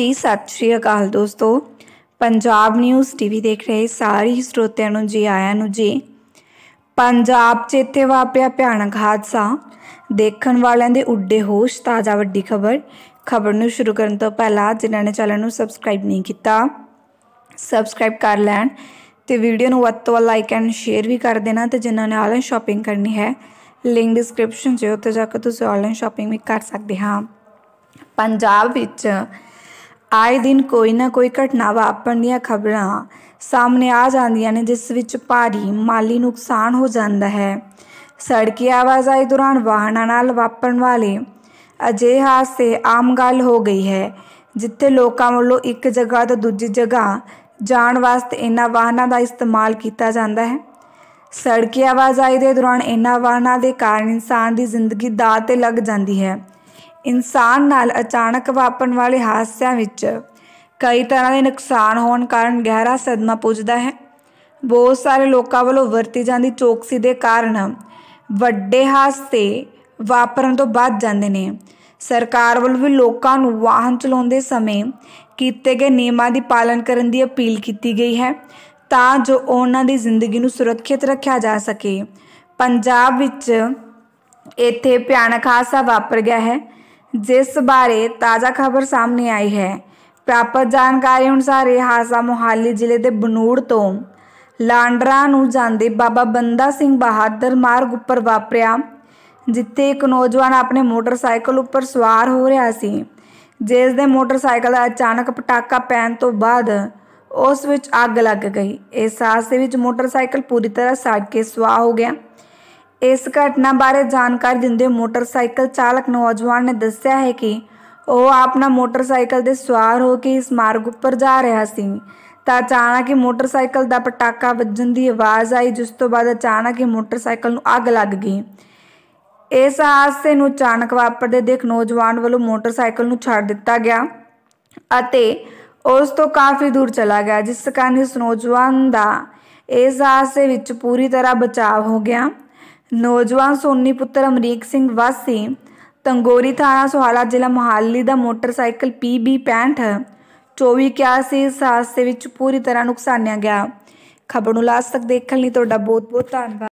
ਜੀ ਸਤਿ ਸ਼੍ਰੀ ਅਕਾਲ ਦੋਸਤੋ ਪੰਜਾਬ ਨਿਊਜ਼ ਟੀਵੀ ਦੇਖ ਰਹੇ ਸਾਰੇ ਸਰੋਤਿਆਂ ਨੂੰ ਜੀ ਆਇਆਂ ਨੂੰ ਜੀ ਪੰਜਾਬ 'ਚ ਇੱਥੇ ਵਾਪਰਿਆ ਭਿਆਨਕ ਹਾਦਸਾ ਦੇਖਣ ਵਾਲਿਆਂ ਦੇ ਉੱਡੇ ਹੋਸ਼ ਤਾਜ਼ਾ ਵੱਡੀ ਖਬਰ ਖਬਰ ਨੂੰ ਸ਼ੁਰੂ ਕਰਨ ਤੋਂ ਪਹਿਲਾਂ ਜਿਨ੍ਹਾਂ ਨੇ ਚੈਨਲ ਨੂੰ ਸਬਸਕ੍ਰਾਈਬ ਨਹੀਂ ਕੀਤਾ ਸਬਸਕ੍ਰਾਈਬ ਕਰ ਲੈਣ ਤੇ ਵੀਡੀਓ ਨੂੰ ਵੱਧ ਤੋਂ ਵੱਧ ਲਾਈਕ ਐਂਡ ਸ਼ੇਅਰ ਵੀ ਕਰ ਦੇਣਾ ਤੇ ਜਿਨ੍ਹਾਂ ਨੇ ਆਨਲਾਈਨ ਸ਼ਾਪਿੰਗ ਕਰਨੀ ਹੈ ਲਿੰਕ ਡਿਸਕ੍ਰਿਪਸ਼ਨ 'ਚ ਉੱਤੇ ਜਾ ਕੇ ਤੁਸੀਂ ਆਨਲਾਈਨ ਸ਼ਾਪਿੰਗ ਵੀ ਕਰ ਸਕਦੇ ਹਾਂ ਪੰਜਾਬ ਵਿੱਚ ਆਏ ਦਿਨ ਕੋਈ ਨਾ ਕੋਈ ਘਟਨਾ ਵਾਪਰਨ ਦੀਆਂ ਖਬਰਾਂ ਸਾਹਮਣੇ ਆ ਜਾਂਦੀਆਂ ਨੇ ਜਿਸ ਵਿੱਚ ਭਾਰੀ ਮਾਲੀ ਨੁਕਸਾਨ ਹੋ ਜਾਂਦਾ ਹੈ ਸੜਕੀ ਆਵਾਜਾਈ ਦੌਰਾਨ ਵਾਹਨਾਂ ਨਾਲ ਵਾਪਰਨ ਵਾਲੇ ਅਜੇ ਹਾਸੇ ਆਮ ਗੱਲ ਹੋ ਗਈ ਹੈ ਜਿੱਥੇ ਲੋਕਾਂ ਵੱਲੋਂ ਇੱਕ ਜਗ੍ਹਾ ਤੋਂ ਦੂਜੀ ਜਗ੍ਹਾ ਜਾਣ ਵਾਸਤੇ ਇਹਨਾਂ ਵਾਹਨਾਂ ਦਾ ਇਸਤੇਮਾਲ ਕੀਤਾ ਜਾਂਦਾ ਹੈ ਸੜਕੀ ਆਵਾਜਾਈ ਦੇ ਦੌਰਾਨ ਇਹਨਾਂ ਵਾਹਨਾਂ ਦੇ ਕਾਰਨ ਇਨਸਾਨ ਦੀ ਜ਼ਿੰਦਗੀ ਦਾਅ ਤੇ ਲੱਗ ਜਾਂਦੀ ਹੈ ਇਨਸਾਨ ਨਾਲ ਅਚਾਨਕ ਵਾਪਰਨ ਵਾਲੇ ਹਾਦਸਿਆਂ ਵਿੱਚ ਕਈ ਤਰ੍ਹਾਂ ਦੇ ਨੁਕਸਾਨ ਹੋਣ ਕਾਰਨ ਗਹਿਰਾ ਸਦਮਾ ਪੁੱਜਦਾ ਹੈ ਬਹੁਤ ਸਾਰੇ ਲੋਕਾਂ ਵੱਲੋਂ ਵਰਤੀ ਜਾਂਦੀ ਚੌਕਸੀ ਦੇ ਕਾਰਨ ਵੱਡੇ ਹਾਦਸੇ ਵਾਪਰਨ ਤੋਂ ਬਚ ਜਾਂਦੇ ਨੇ ਸਰਕਾਰ ਵੱਲੋਂ ਵੀ ਲੋਕਾਂ ਨੂੰ ਵਾਹਨ ਚਲਾਉਂਦੇ ਸਮੇਂ ਕੀਤੇ ਗਏ ਨਿਯਮਾਂ ਦੀ ਪਾਲਣ ਕਰਨ ਦੀ ਅਪੀਲ ਕੀਤੀ ਗਈ ਹੈ ਤਾਂ ਜੋ ਉਹਨਾਂ ਦੀ ਜ਼ਿੰਦਗੀ ਨੂੰ ਸੁਰੱਖਿਅਤ ਰੱਖਿਆ ਜਾ ਸਕੇ ਪੰਜਾਬ ਵਿੱਚ ਇੱਥੇ ਭਿਆਨਕ ਹਾਦਸਾ ਵਾਪਰ ਗਿਆ ਹੈ ਜਿਸ ਬਾਰੇ ਤਾਜ਼ਾ ਖਬਰ ਸਾਹਮਣੇ ਆਈ ਹੈ ਪ੍ਰਾਪਤ ਜਾਣਕਾਰੀ ਅਨੁਸਾਰ ਇਹ ਹਾਸਾ ਮੋਹਾਲੀ ਜ਼ਿਲ੍ਹੇ ਦੇ ਬਨੂੜ ਤੋਂ ਲਾਂਡਰਾ ਨੂੰ ਜਾਂਦੇ ਬਾਬਾ ਬੰਦਾ ਸਿੰਘ ਬਹਾਦਰ ਮਾਰਗ ਉੱਪਰ ਵਾਪਰਿਆ ਜਿੱਥੇ ਇੱਕ ਨੌਜਵਾਨ ਆਪਣੇ ਮੋਟਰਸਾਈਕਲ ਉੱਪਰ ਸਵਾਰ ਹੋ ਰਿਹਾ ਸੀ ਜਿਸ ਦੇ ਮੋਟਰਸਾਈਕਲ ਦਾ ਅਚਾਨਕ ਪਟਾਕਾ ਪੈਣ ਤੋਂ ਬਾਅਦ ਉਸ ਵਿੱਚ ਅੱਗ ਲੱਗ ਗਈ ਇਸ ਹਾਦਸੇ ਵਿੱਚ ਮੋਟਰਸਾਈਕਲ ਪੂਰੀ ਤਰ੍ਹਾਂ ਸੜ ਕੇ ਸੁਆਹ ਹੋ ਗਿਆ ਇਸ ਘਟਨਾ ਬਾਰੇ ਜਾਣਕਾਰੀ ਦਿੰਦੇ ਮੋਟਰਸਾਈਕਲ ਚਾਲਕ ਨੌਜਵਾਨ ਨੇ ਦੱਸਿਆ ਹੈ ਕਿ ਉਹ ਆਪਣਾ ਮੋਟਰਸਾਈਕਲ ਦੇ ਸਵਾਰ ਹੋ ਕੇ ਇਸ ਮਾਰਗ ਉੱਪਰ ਜਾ ਰਿਹਾ ਸੀ ਤਾਂ ਅਚਾਨਕ ਹੀ ਮੋਟਰਸਾਈਕਲ ਦਾ ਪਟਾਕਾ ਵੱਜਣ ਦੀ ਆਵਾਜ਼ ਆਈ ਜਿਸ ਤੋਂ ਬਾਅਦ ਅਚਾਨਕ ਹੀ ਮੋਟਰਸਾਈਕਲ ਨੂੰ ਅੱਗ ਲੱਗ ਗਈ ਇਸ ਹਾਦਸੇ ਨੂੰ ਅਚਾਨਕ ਵਾਪਰਦੇ ਦੇਖ ਨੌਜਵਾਨ ਵੱਲੋਂ ਮੋਟਰਸਾਈਕਲ ਨੂੰ ਛੱਡ ਦਿੱਤਾ ਗਿਆ ਅਤੇ ਉਸ ਤੋਂ ਕਾਫੀ ਦੂਰ ਚਲਾ ਗਿਆ ਜਿਸ ਕਾਰਨ ਇਸ ਨੌਜਵਾਨ ਦਾ ਇਸ ਹਾਦਸੇ ਵਿੱਚ ਪੂਰੀ ਤਰ੍ਹਾਂ ਬਚਾਅ ਹੋ ਗਿਆ ਨੌਜਵਾਨ ਸੋਨੀ ਪੁੱਤਰ ਅਮਰੀਕ ਸਿੰਘ ਵਾਸੀ ਤੰਗੋਰੀ ਥਾਣਾ ਸੋਹਾਲਾ ਜ਼ਿਲ੍ਹਾ ਮੁਹਾਲੀ ਦਾ ਮੋਟਰਸਾਈਕਲ PB 65 24 81 ਇਸ ਵਿੱਚ ਪੂਰੀ ਤਰ੍ਹਾਂ ਨੁਕਸਾਨਿਆ ਗਿਆ ਖਬਰ ਨੂੰ ਲਾਸਟ ਤੱਕ ਦੇਖਣ ਲਈ ਤੁਹਾਡਾ ਬਹੁਤ ਬਹੁਤ ਧੰਨਵਾਦ